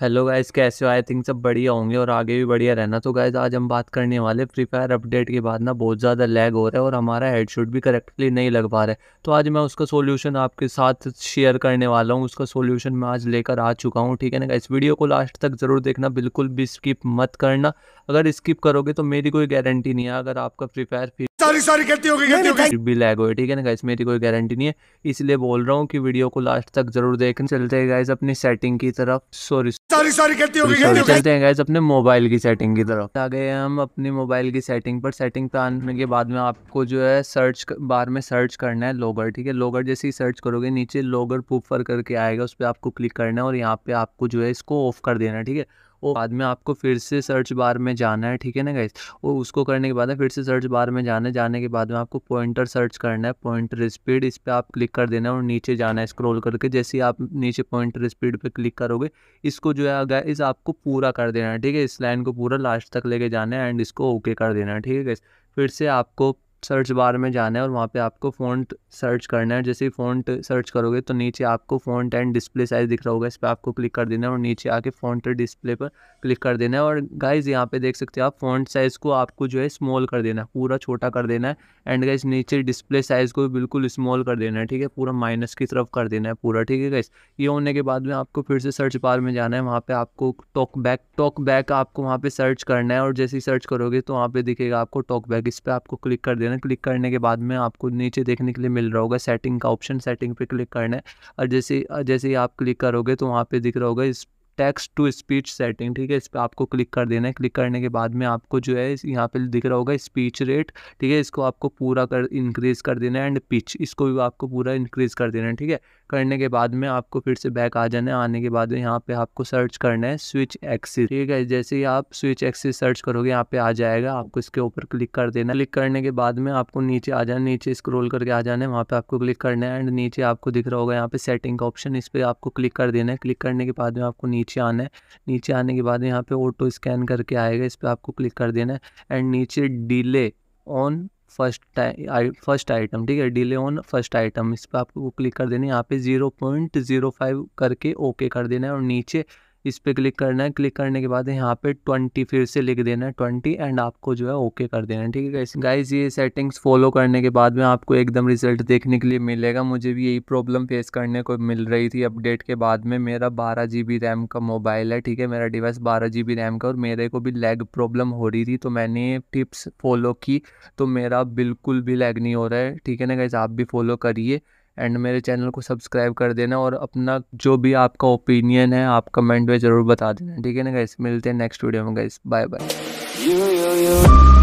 hello guys कैसे हो I think सब बढ़िया होंगे और आगे भी बढ़िया रहना तो गाइस आज हम बात करने वाले फ्री फायर अपडेट के बाद ना बहुत ज़्यादा लैग हो रहा है और हमारा हेडशॉट भी करेक्टली नहीं लग पा रहा है तो आज मैं उसका सॉल्यूशन आपके साथ शेयर करने वाला हूँ उसका सॉल्यूशन मैं आज लेकर आ चुका हूँ ठीक है ना इस वीडियो को लास्ट तक ज़रूर देखना बिल्कुल भी स्किप मत करना अगर स्किप करोगे तो मेरी कोई गारंटी नहीं है अगर आपका फ्री फायर सारी सारी कहती होगी कहती होगी लैग हो ठीक है ना गाइस मेरी कोई गारंटी नहीं है इसलिए बोल रहा हूँ कि वीडियो को लास्ट तक जरूर देख चलते हैं गाइस अपनी सेटिंग की तरफ सॉरी सारी सारी कहती होगी कहती होगी चलते हैं गाइस अपने मोबाइल की सेटिंग की तरफ आ गए हम अपने मोबाइल की सेटिंग पर सेटिंग पे आने के बाद में आपको जो है सर्च बार में सर्च करना है लोगर ठीक है लोगर जैसे ही सर्च करोगे नीचे लोगर पुफर करके आएगा उस पर आपको क्लिक करना है और यहाँ पे आपको जो है इसको ऑफ कर देना ठीक है और बाद में आपको फिर से सर्च बार में जाना है ठीक है ना गाइस और उसको करने के बाद फिर से सर्च बार में जाना है जाने के बाद में आपको पॉइंटर सर्च करना है पॉइंटर स्पीड इस पर आप क्लिक कर देना है और नीचे जाना है स्क्रोल करके जैसे आप नीचे पॉइंटर स्पीड पर क्लिक करोगे इसको जो है इस आपको पूरा कर देना है ठीक है इस लाइन को पूरा लास्ट तक लेके जाना है एंड इसको ओके कर देना है ठीक है गाइस फिर से आपको सर्च बार में जाना है और वहाँ पे आपको फ़ॉन्ट सर्च करना है जैसे फ़ॉन्ट सर्च करोगे तो नीचे आपको फ़ॉन्ट एंड डिस्प्ले साइज़ दिख रहा होगा इस पर आपको क्लिक कर देना है और नीचे आके फ़ॉन्ट डिस्प्ले पर क्लिक कर देना है और गाइज़ यहाँ पे देख सकते हो आप फ़ॉन्ट साइज़ को आपको जो है स्मॉल कर देना है पूरा छोटा कर देना है एंड गाइज नीचे डिस्प्ले साइज़ को बिल्कुल स्मॉल कर देना है ठीक है पूरा माइनस की तरफ कर देना है पूरा ठीक है गाइज ये होने के बाद में आपको फिर से सर्च बार में जाना है वहाँ पर आपको टॉक बैक टॉक बैक आपको वहाँ पर सर्च करना है और जैसे ही सर्च करोगे तो वहाँ पर दिखेगा आपको टॉक बैक इस पर आपको क्लिक कर देना करना क्लिक करने के बाद में आपको नीचे देखने के लिए मिल रहा होगा सेटिंग का ऑप्शन सेटिंग पे क्लिक करना है और जैसे जैसे ही आप क्लिक करोगे तो वहाँ पे दिख रहा होगा इस टेक्स्ट टू स्पीच सेटिंग ठीक है इस पर आपको क्लिक कर देना है क्लिक करने के बाद में आपको जो है यहाँ पे दिख रहा होगा स्पीच रेट ठीक है इसको आपको पूरा कर इंक्रीज़ कर देना है एंड पिच इसको भी आपको पूरा इंक्रीज़ कर देना है ठीक है करने के बाद में आपको फिर से बैक आ जाना है आने के बाद यहाँ पे आपको सर्च करना है स्विच एक्सिस ठीक है जैसे ही आप स्विच एक्सिस सर्च करोगे यहाँ पे आ जाएगा आपको इसके ऊपर क्लिक कर देना है क्लिक करने के बाद में आपको नीचे आ जाना नीचे स्क्रोल करके आ जाना है वहाँ पे आपको क्लिक करना है एंड नीचे आपको दिख रहा होगा यहाँ पे सेटिंग का ऑप्शन इस पर आपको क्लिक कर देना है क्लिक करने के बाद में आपको नीचे नीचे आना है नीचे आने के बाद यहाँ पे ऑटो स्कैन करके आएगा इस पर आपको क्लिक कर देना है एंड नीचे delay on first first item ठीक है डिले ऑन फर्स्ट आइटम इस पर आपको क्लिक कर देना है यहाँ पे जीरो पॉइंट जीरो फाइव करके ओके कर देना है और नीचे इस पर क्लिक करना है क्लिक करने के बाद यहाँ पे ट्वेंटी फिर से लिख देना है ट्वेंटी एंड आपको जो है ओके कर देना है ठीक है गाइज ये सेटिंग्स फॉलो करने के बाद में आपको एकदम रिजल्ट देखने के लिए मिलेगा मुझे भी यही प्रॉब्लम फेस करने को मिल रही थी अपडेट के बाद में मेरा बारह जी बी रैम का मोबाइल है ठीक है मेरा डिवाइस बारह जी बी रैम का और मेरे को भी लैग प्रॉब्लम हो रही थी तो मैंने टिप्स फॉलो की तो मेरा बिल्कुल भी लैग नहीं हो रहा है ठीक है ना गाइज़ आप भी फॉलो करिए एंड मेरे चैनल को सब्सक्राइब कर देना और अपना जो भी आपका ओपिनियन है आप कमेंट में ज़रूर बता देना ठीक है ना गैस मिलते हैं नेक्स्ट वीडियो में गैस बाय बाय